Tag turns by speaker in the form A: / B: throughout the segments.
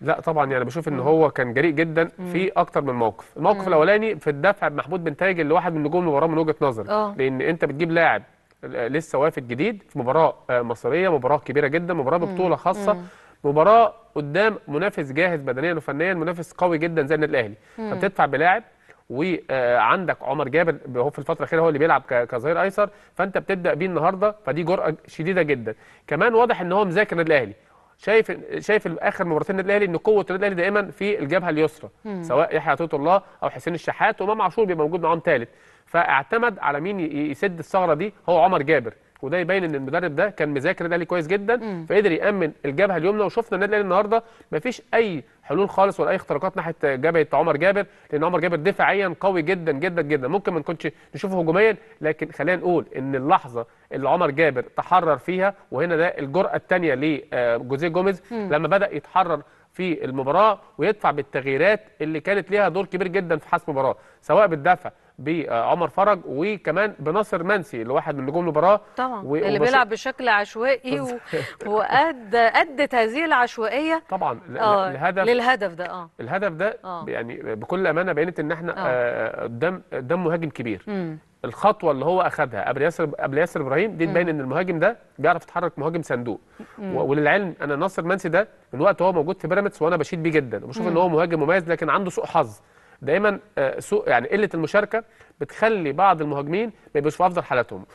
A: لا طبعا يعني بشوف ان هو كان جريء جدا في اكتر من موقف الموقف الاولاني في الدفع بمحمود بن تاج اللي واحد من نجوم المباراه من وجهه نظري آه. لان انت بتجيب لاعب آه، لسه وافد جديد في مباراه آه، مصريه مباراه كبيره جدا مباراه ببطوله خاصه مباراه قدام منافس جاهز بدنيا وفنيا منافس قوي جدا زي النادي الاهلي فبتدفع بلاعب وعندك عمر جابر هو في الفتره الاخيره هو اللي بيلعب كظهير ايسر فانت بتبدا بيه النهارده فدي جرأه شديده جدا كمان واضح ان هو مذاكر النادي الاهلي شايف شايف اخر مباراتين النادي الاهلي ان قوه النادي الاهلي دائما في الجبهه اليسرى سواء يحيى عطيه الله او حسين الشحات وامام عاشور بيبقى موجود معاهم ثالث فاعتمد على مين يسد الثغره دي هو عمر جابر وده يبين ان المدرب ده كان مذاكر الاهلي كويس جدا مم. فقدر يامن الجبهه اليمنى وشفنا النادي الاهلي النهارده مفيش اي حلول خالص ولا اي اختراقات ناحيه جبهه عمر جابر لان عمر جابر دفاعيا قوي جدا جدا جدا ممكن ما نكونش نشوفه هجوميا لكن خلينا نقول ان اللحظه اللي عمر جابر تحرر فيها وهنا ده الجرأه الثانيه لجوزيه آه، جوميز لما بدا يتحرر في المباراه ويدفع بالتغييرات اللي كانت ليها دور كبير جدا في حسم المباراه سواء بالدفع بعمر فرج وكمان بناصر منسي اللي واحد من نجوم المباراه طبعا و... اللي بيلعب بشكل عشوائي و... وأد ادت هذه العشوائيه طبعا آه الهدف للهدف ده اه الهدف ده آه. يعني بكل امانه بينت ان احنا آه. آه، قدام آه. قدام مهاجم كبير م. الخطوه اللي هو اخذها قبل ياسر قبل ياسر ابراهيم دي تبين ان المهاجم ده بيعرف يتحرك مهاجم صندوق وللعلم انا ناصر منسي ده من وقت هو موجود في بيراميدز وانا بشيد بيه جدا وبشوف ان هو مهاجم مميز لكن عنده سوء حظ دايما آه، سوء يعني قله المشاركه بتخلي بعض المهاجمين ما يبقوش في افضل حالاتهم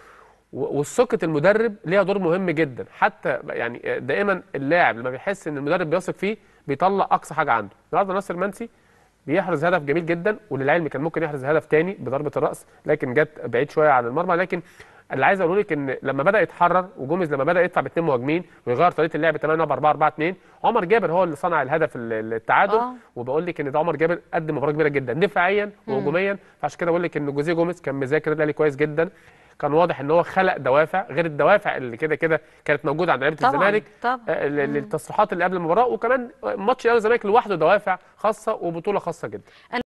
A: والثقة المدرب ليها دور مهم جدا حتى يعني آه، دائما اللاعب لما بيحس ان المدرب بيثق فيه بيطلع اقصى حاجه عنده النهارده ناصر منسي بيحرز هدف جميل جدا وللعلم كان ممكن يحرز هدف تاني بضربه الراس لكن جت بعيد شويه عن المرمى لكن اللي عايز اقوله لك ان لما بدا يتحرر وجوميز لما بدا يدفع باثنين مهاجمين ويغير طريقه اللعب تماما 4 4 2 عمر جابر هو اللي صنع الهدف التعادل آه. وبقول لك ان ده عمر جابر قدم مباراه كبيره جدا دفاعيا وهجوميا فعشان كده بقول لك ان جوزيه جوميز كان مذاكر الاهلي كويس جدا كان واضح ان هو خلق دوافع غير الدوافع اللي كده كده كانت موجوده عند لعيبه الزمالك آه، للتصريحات اللي قبل المباراه وكمان ماتش الاهلي والزمالك لوحده دوافع خاصه وبطوله خاصه جدا